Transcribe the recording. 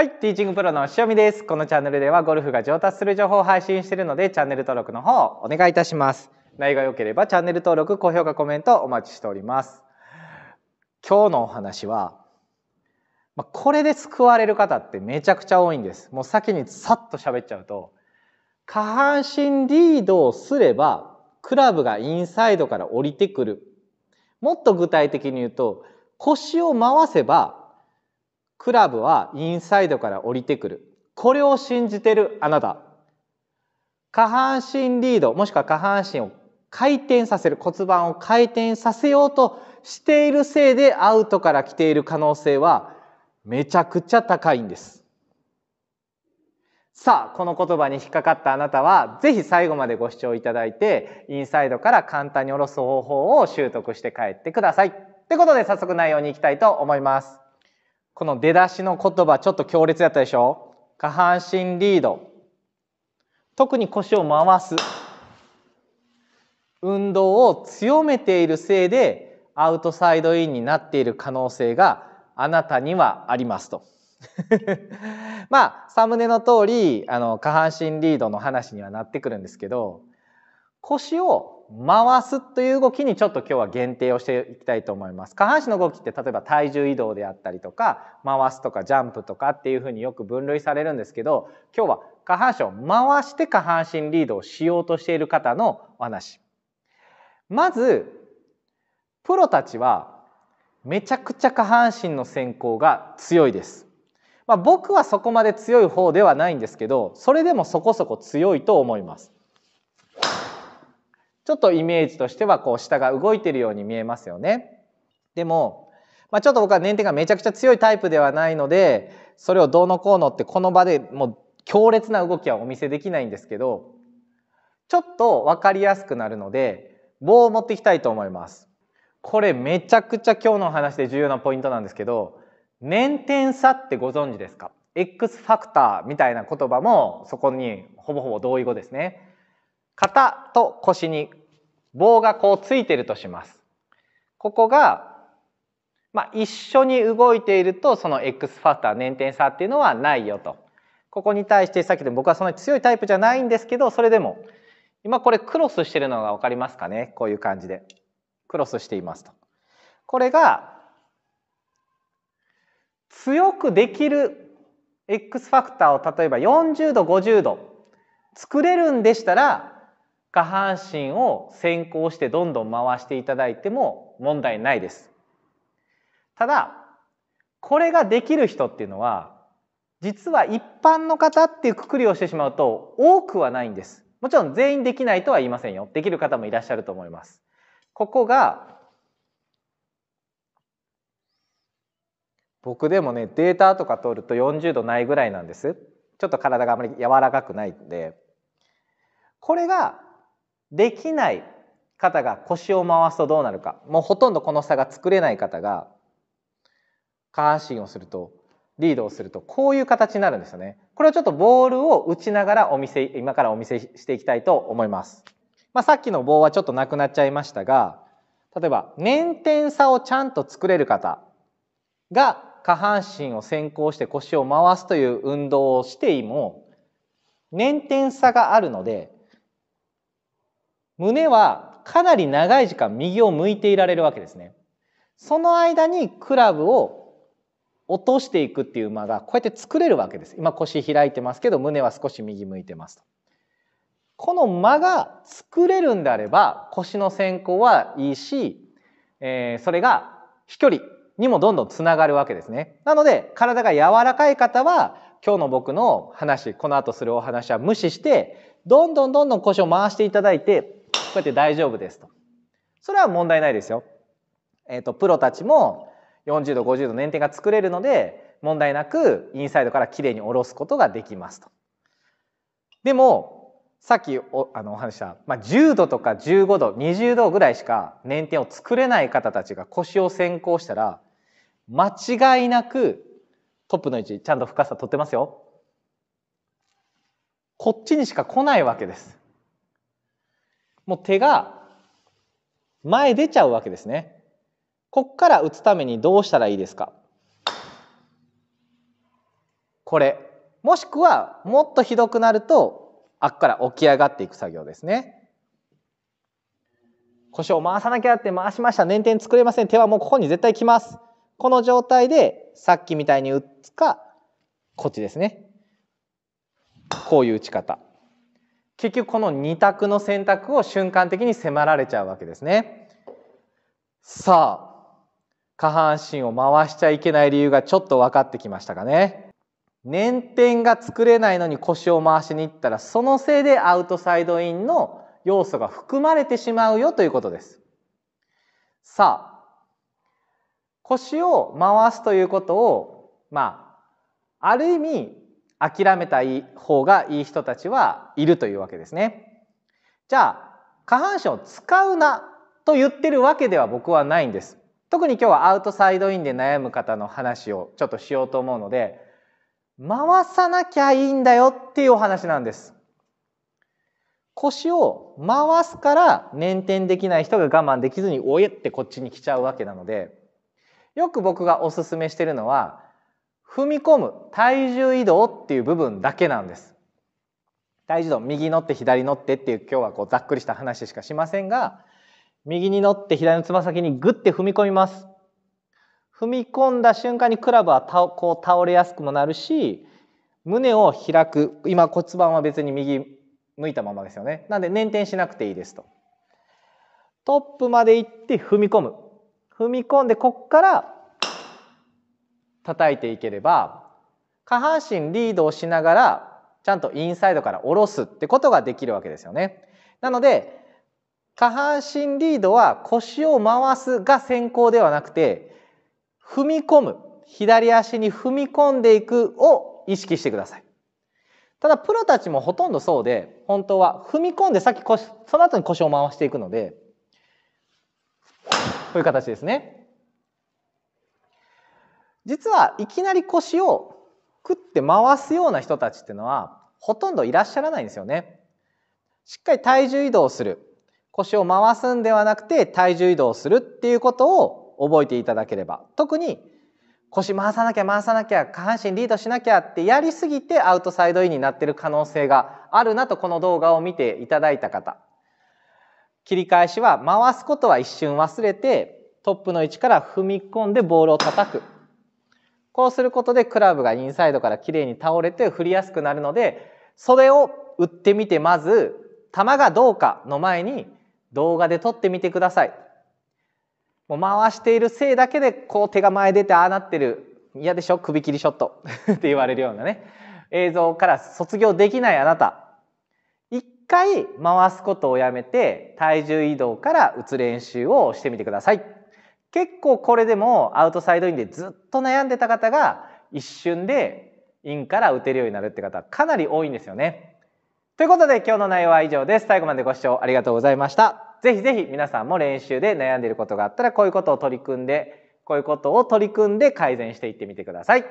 はい、ティーチングプロの塩見です。このチャンネルではゴルフが上達する情報を配信しているので、チャンネル登録の方お願いいたします。内容が良ければチャンネル登録、高評価、コメントお待ちしております。今日のお話は、まこれで救われる方ってめちゃくちゃ多いんです。もう先にさっと喋っちゃうと、下半身リードをすれば、クラブがインサイドから降りてくる。もっと具体的に言うと、腰を回せばクラブはインサイドから降りてくる。これを信じてるあなた。下半身リード、もしくは下半身を回転させる、骨盤を回転させようとしているせいでアウトから来ている可能性はめちゃくちゃ高いんです。さあ、この言葉に引っかかったあなたは、ぜひ最後までご視聴いただいて、インサイドから簡単に下ろす方法を習得して帰ってください。ってことで早速内容に行きたいと思います。この出だしの言葉ちょっと強烈だったでしょ下半身リード特に腰を回す運動を強めているせいでアウトサイドインになっている可能性があなたにはありますと。まあサムネの通りあり下半身リードの話にはなってくるんですけど腰を回すという動きにちょっと今日は限定をしていきたいと思います。下半身の動きって例えば体重移動であったりとか回すとかジャンプとかっていうふうによく分類されるんですけど今日は下半身を回して下半身リードをしようとしている方のお話。まずプロたちはめちゃくちゃ下半身の先行が強いです。まあ、僕はそこまで強い方ではないんですけどそれでもそこそこ強いと思います。ちょっとイメージとしてはこう下が動いてるように見えますよね。でも、まあ、ちょっと僕は念点がめちゃくちゃ強いタイプではないのでそれをどうのこうのってこの場でもう強烈な動きはお見せできないんですけどちょっと分かりやすくなるので棒を持っていきたいと思います。これめちゃくちゃ今日の話で重要なポイントなんですけど年点差ってご存知ですか X ファクターみたいな言葉もそこにほぼほぼ同意語ですね。肩と腰に棒がこうついてるとします。ここが、まあ、一緒に動いているとその X ファクター粘点差っていうのはないよと。ここに対してさっきで僕はそんなに強いタイプじゃないんですけどそれでも今これクロスしてるのが分かりますかねこういう感じでクロスしていますと。これが強くできる X ファクターを例えば40度50度作れるんでしたら下半身を先行してどんどん回していただいても問題ないです。ただこれができる人っていうのは実は一般の方っていうくくりをしてしまうと多くはないんです。もちろん全員できないとは言いませんよ。できる方もいらっしゃると思います。ここが僕でもねデータとか取ると40度ないぐらいなんです。ちょっと体があまり柔らかくないんでこれができない方が腰を回すとどうなるかもうほとんどこの差が作れない方が下半身をするとリードをするとこういう形になるんですよね。これをちょっとボールを打ちながらお見せ今からお見せしていきたいと思います。まあ、さっきの棒はちょっとなくなっちゃいましたが例えば粘点差をちゃんと作れる方が下半身を先行して腰を回すという運動をしても粘点差があるので胸はかなり長い時間右を向いていられるわけですね。その間にクラブを落としていくっていう間がこうやって作れるわけです。今腰開いてますけど胸は少し右向いてますと。この間が作れるんであれば腰の先行はいいし、えー、それが飛距離にもどんどんつながるわけですね。なので体が柔らかい方は今日の僕の話この後するお話は無視してどんどんどんどん腰を回していただいてこうやって大丈夫ですと。それは問題ないですよ。えっ、ー、と、プロたちも40度、50度捻点が作れるので、問題なくインサイドからきれいに下ろすことができますと。でも、さっきおあのお話した、まあ、10度とか15度、20度ぐらいしか捻転を作れない方たちが腰を先行したら、間違いなくトップの位置、ちゃんと深さ取ってますよ。こっちにしか来ないわけです。もう手が前出ちゃうわけですね。こっから打つためにどうしたらいいですかこれもしくはもっとひどくなるとあっから起き上がっていく作業ですね。腰を回さなきゃって回しました捻転作れません手はもうここに絶対来ます。この状態でさっきみたいに打つかこっちですね。こういう打ち方。結局この2択の選択を瞬間的に迫られちゃうわけですね。さあ下半身を回しちゃいけない理由がちょっと分かってきましたかね。粘点が作れないのに腰を回しに行ったらそのせいでアウトサイドインの要素が含まれてしまうよということです。さあ腰を回すということをまあある意味諦めた方がいい人たちはいるというわけですね。じゃあ下半身を使うなと言ってるわけでは僕はないんです。特に今日はアウトサイドインで悩む方の話をちょっとしようと思うので回さなきゃいいんだよっていうお話なんです。腰を回すから捻転できない人が我慢できずにおえってこっちに来ちゃうわけなのでよく僕がおすすめしてるのは踏み込む体重移動っていう部分だけなんです体重移動右乗って左乗ってっていう今日はこうざっくりした話しかしませんが右に乗って左のつま先にグッて踏み込みます踏み込んだ瞬間にクラブはたこう倒れやすくもなるし胸を開く今骨盤は別に右向いたままですよねなんで捻転しなくていいですとトップまで行って踏み込む踏み込んでこっから叩いていければ下半身リードをしながらちゃんとインサイドから下ろすってことができるわけですよね。なので下半身リードは腰を回すが先行ではなくて踏み込む左足に踏み込んでいくを意識してください。ただプロたちもほとんどそうで本当は踏み込んでさっき腰その後に腰を回していくのでこういう形ですね。実はいきなり腰をくって回すような人たちっていうのはほとんどいらっしゃらないんですよね。しっかり体重移動する腰を回すんではなくて体重移動するっていうことを覚えていただければ特に腰回さなきゃ回さなきゃ下半身リードしなきゃってやりすぎてアウトサイドインになってる可能性があるなとこの動画を見ていただいた方切り返しは回すことは一瞬忘れてトップの位置から踏み込んでボールを叩くこうすることでクラブがインサイドからきれいに倒れて振りやすくなるのでそれを打ってみてまず球がどうかの前に動画で撮ってみてください。もう回しているせいだけでこう手が前出てああなってる嫌でしょ首切りショット って言われるようなね映像から卒業できないあなた一回回すことをやめて体重移動から打つ練習をしてみてください。結構これでもアウトサイドインでずっと悩んでた方が一瞬でインから打てるようになるって方かなり多いんですよね。ということで今日の内容は以上です。最後までご視聴ありがとうございました。ぜひぜひ皆さんも練習で悩んでいることがあったらこういうことを取り組んでこういうことを取り組んで改善していってみてください。